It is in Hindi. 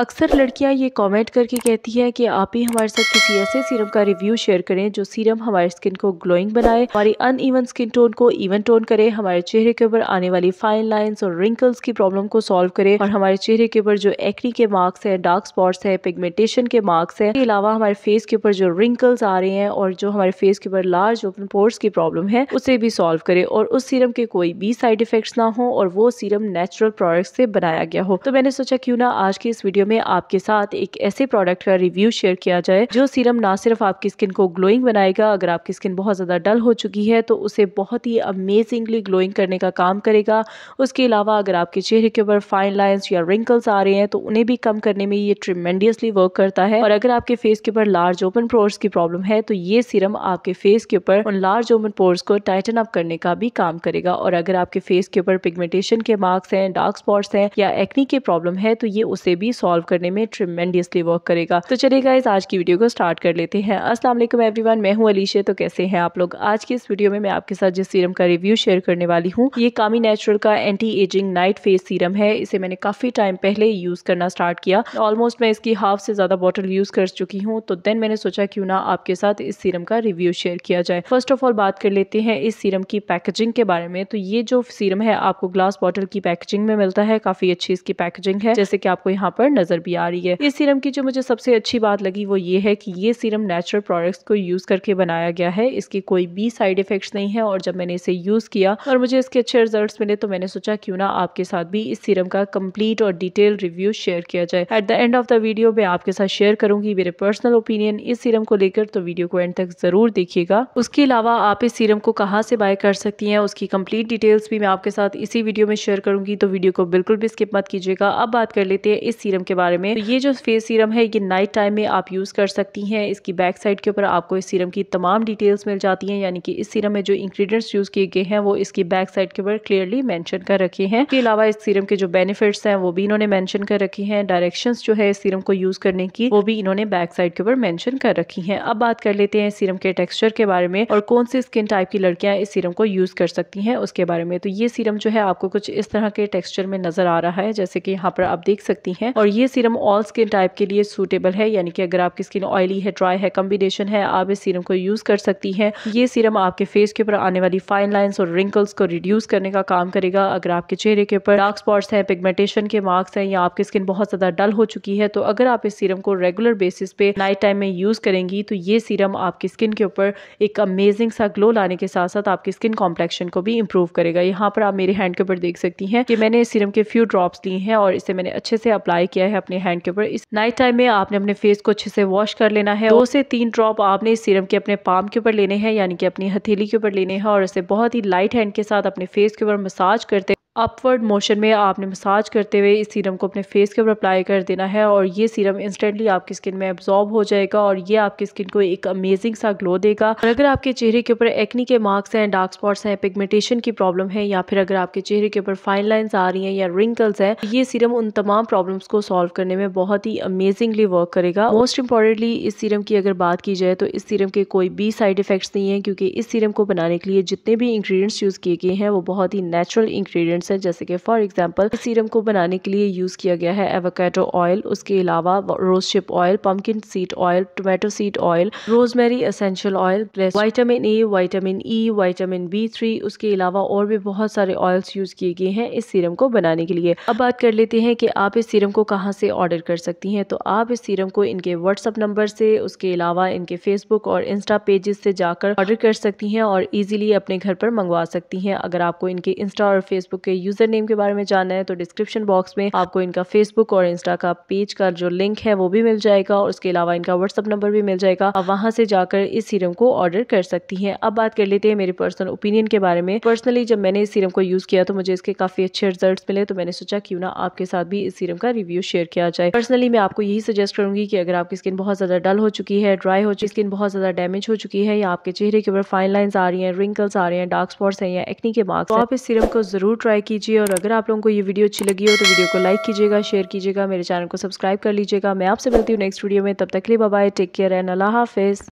अक्सर लड़कियां ये कमेंट करके कहती हैं कि आप ही हमारे साथ किसी ऐसे सीरम का रिव्यू शेयर करें जो सीरम हमारे स्किन को ग्लोइंग बनाए हमारी अनइवन स्किन टोन को इवन टोन करे हमारे चेहरे के ऊपर आने वाली फाइन लाइंस और रिंकल्स की प्रॉब्लम को सॉल्व करे और हमारे चेहरे के ऊपर जो एक्नी के मार्क्स है डार्क स्पॉट्स है पिगमेंटेशन के मार्क्स है इसके अलावा हमारे फेस के ऊपर जो रिंकल्स आ रहे हैं और जो हमारे फेस के ऊपर लार्ज ओपन पोर्स की प्रॉब्लम है उसे भी सॉल्व करे और उस सीरम के कोई भी साइड इफेक्ट्स ना हो और वो सीरम नेचुरल प्रोडक्ट से बनाया गया हो तो मैंने सोचा क्यों ना आज की इस वीडियो में आपके साथ एक ऐसे प्रोडक्ट का रिव्यू शेयर किया जाए जो सीरम ना सिर्फ आपकी स्किन को ग्लोइंग बनाएगा अगर आपकी स्किन बहुत ज़्यादा डल हो चुकी है तो उसे बहुत ही अमेजिंगली ग्लोइंग करने का काम करेगा उसके अलावा अगर आपके चेहरे के ऊपर फाइन लाइन्स या रिंकल्स आ रहे हैं तो उन्हें भी कम करने में ये ट्रिमेंडियसली वर्क करता है और अगर आपके फेस के ऊपर लार्ज ओपन पोर्स की प्रॉब्लम है तो ये सीरम आपके फेस के ऊपर उन लार्ज ओपन पोर्स को टाइटन अप करने का भी काम करेगा और अगर आपके फेस के ऊपर पिगमेंटेशन के मार्क्स हैं डार्क स्पॉट्स हैं या एक्नी की प्रॉब्लम है तो ये उसे भी सॉल्व सॉल्व करने में ट्रिमेंडियसली वर्क करेगा तो चलिए इस आज की वीडियो को स्टार्ट कर लेते हैं एवरी एवरीवन मैं हूँ अलीशे तो कैसे हैं आप लोग आज की इस वीडियो में मैं आपके साथ जिस सीरम का रिव्यू शेयर करने वाली हूँ ये कामी नेचुरल का anti ageing night face serum है इसे मैंने काफ़ी टाइम पहले यूज़ करना स्टार्ट किया ऑलमोस्ट मैं इसकी हाफ से ज़्यादा बॉटल यूज़ कर चुकी हूँ तो देन मैंने सोचा क्यों ना आपके साथ इस सीरम का रिव्यू शेयर किया जाए फर्स्ट ऑफ ऑल बात कर लेते हैं इस सीरम की पैकेजिंग के बारे में तो ये जो सीरम है आपको ग्लास बॉटल की पैकेजिंग में मिलता है काफ़ी अच्छी इसकी पैकेजिंग है जैसे कि आपको यहाँ पर नजर भी आ रही है इस सीरम की जो मुझे सबसे अच्छी बात लगी वो ये है कि ये सीरम नेचुरल प्रोडक्ट्स को यूज करके बनाया गया है इसके कोई भी साइड इफेक्ट्स नहीं है और जब मैंने इसे यूज किया और मुझे इसके अच्छे रिजल्ट मिले तो मैंने सोचा क्यों ना आपके साथ भी इस सीरम का कंप्लीट और डिटेल रिव्यू शेयर किया जाए at the end of the video मैं आपके साथ शेयर करूंगी मेरे पर्सनल ओपिनियन इस सीरम को लेकर तो वीडियो को एंड तक जरूर देखिएगा उसके अलावा आप इस सीरम को कहाँ से बाय कर सकती है उसकी कम्प्लीट डिटेल्स भी मैं आपके साथ इसी वीडियो में शेयर करूंगी तो वीडियो को बिल्कुल भी स्किप मत कीजिएगा अब बात कर लेते हैं इस सीरम के बारे में तो ये जो फेस सीरम है ये नाइट टाइम में आप यूज़ कर सकती हैं इसकी बैक साइड के ऊपर आपको इस सीरम की तमाम डिटेल्स मिल जाती हैं यानी कि इस सीरम में जो इंग्रीडियंट्स यूज़ किए गए हैं वो इसकी बैक साइड के ऊपर क्लियरली मैंशन कर रखे हैं इसके अलावा इस सीरम के जो बेनिफिट्स हैं वो भी इन्होंने मैंशन कर रखे हैं डायरेक्शन जो है इस सीरम को यूज़ करने की वो भी इन्होंने बैक साइड के ऊपर मैंशन कर रखी है अब बात कर लेते हैं सीरम के टेक्स्चर के बारे में और कौन सी स्किन टाइप की लड़कियां इस सीरम को यूज़ कर सकती हैं उसके बारे में तो ये सीरम जो है आपको कुछ इस तरह के टेक्स्चर में नजर आ रहा है जैसे कि यहाँ पर आप देख सकती हैं और ये ये सीरम ऑल स्किन टाइप के लिए सूटेबल है यानी कि अगर आपकी स्किन ऑयली है ड्राई है कम्बिनेशन है आप इस सीरम को यूज़ कर सकती हैं ये सीरम आपके फेस के ऊपर आने वाली फाइन लाइन्स और रिंकल्स को रिड्यूस करने का काम करेगा अगर आपके चेहरे के ऊपर डार्क स्पॉट्स हैं पिगमेंटेशन के मार्क्स हैं या आपकी स्किन बहुत ज़्यादा डल हो चुकी है तो अगर आप इस सीरम को रेगुलर बेसिस पे नाइट टाइम में यूज़ करेंगी तो ये सीरम आपकी स्किन के ऊपर एक अमेजिंग सा ग्लो लाने के साथ साथ आपकी स्किन कॉम्प्लेक्शन को भी इम्प्रूव करेगा यहाँ पर आप मेरे हैंड के ऊपर देख सकती हैं कि मैंने इस सीरम के फ्यू ड्रॉप्स लिए हैं और इसे मैंने अच्छे से अप्लाई किया है है अपने हैंड के ऊपर इस नाइट टाइम में आपने अपने फेस को अच्छे से वॉश कर लेना है दो से तीन ड्रॉप आपने इस सीरम के अपने पाम के ऊपर लेने हैं यानी कि अपनी हथेली के ऊपर लेने हैं और इसे बहुत ही लाइट हैंड के साथ अपने फेस के ऊपर मसाज करते अपवर्ड मोशन में आपने मसाज करते हुए इस सीरम को अपने फेस के ऊपर अप्लाई कर देना है और ये सीरम इंस्टेंटली आपकी स्किन में एब्जॉर्ब हो जाएगा और ये आपकी स्किन को एक अमेजिंग सा ग्लो देगा और अगर आपके चेहरे के ऊपर एक्नी के मार्क्स हैं डार्क स्पॉट्स हैं पिगमेंटेशन की प्रॉब्लम है या फिर अगर आपके चेहरे के ऊपर फाइन लाइन्स आ रही हैं या रिंकल्स हैं ये सीरम उन तमाम प्रॉब्लम्स को सॉल्व सॉल्व करने में बहुत ही अमेजिंगली वर्क करेगा मोस्ट इंपॉर्टेंटली इस सीरम की अगर बात की जाए तो इस सीरम के कोई भी साइड इफेक्ट्स नहीं है क्योंकि इस सीरम को बनाने के लिए जितने भी इंग्रेडिएंट्स यूज़ किए गए हैं वो बहुत ही नेचुरल इंग्रेडिएंट्स हैं जैसे कि फॉर एग्जाम्पल इस सीरम को बनाने के लिए यूज़ किया गया है एवोकेटो ऑयल उसके अलावा rosehip oil pumpkin seed oil tomato seed oil rosemary essential oil plus vitamin A vitamin E vitamin B three उसके अलावा और भी बहुत सारे ऑयल्स यूज़ किए गए हैं इस सीरम को बनाने के लिए अब बात कर लेते हैं कि आप इस सीरम को कहाँ यहाँ से ऑर्डर कर सकती हैं तो आप इस सीरम को इनके व्हाट्सअप नंबर से उसके अलावा इनके फेसबुक और इंस्टा पेजेस से जाकर ऑर्डर कर सकती हैं और इजीली अपने घर पर मंगवा सकती हैं अगर आपको इनके इंस्टा और फेसबुक के यूज़र नेम के बारे में जानना है तो डिस्क्रिप्शन बॉक्स में आपको इनका फेसबुक और इंस्टा का पेज का जो लिंक है वो भी मिल जाएगा और उसके अलावा इनका व्हाट्सअप नंबर भी मिल जाएगा आप वहाँ से जाकर इस सीरम को ऑर्डर कर सकती हैं अब बात कर लेते हैं मेरे पर्सनल ओपिनियन के बारे में पर्सनली जब मैंने इस सीरम को यूज़ किया तो मुझे इसके काफ़ी अच्छे रिजल्ट मिले तो मैंने सोचा क्यों ना आपके साथ भी इस सीरम का रिव्यू शेयर शेयर किया जाए पर्सनली मैं आपको यही सजेस्ट करूंगी कि अगर आपकी स्किन बहुत ज़्यादा डल हो चुकी है ड्राई हो चुकी स्किन बहुत ज़्यादा डैमेज हो चुकी है या आपके चेहरे के ऊपर फाइन लाइन आ रही है रिंकल्स आ रहे हैं डार्क स्पॉट्स हैं या एक्नी के मार्क्स तो आप इस सीरम को ज़रूर ट्राई कीजिए और अगर आप लोगों को ये वीडियो अच्छी लगी हो तो वीडियो को लाइक कीजिएगा शेयर कीजिएगा मेरे चैनल को सब्सक्राइब कर लीजिएगा मैं आपसे मिलती हूँ नेक्स्ट वीडियो में तब तक लिए बाय टेक केयर एंड अल्लाह हाफिज़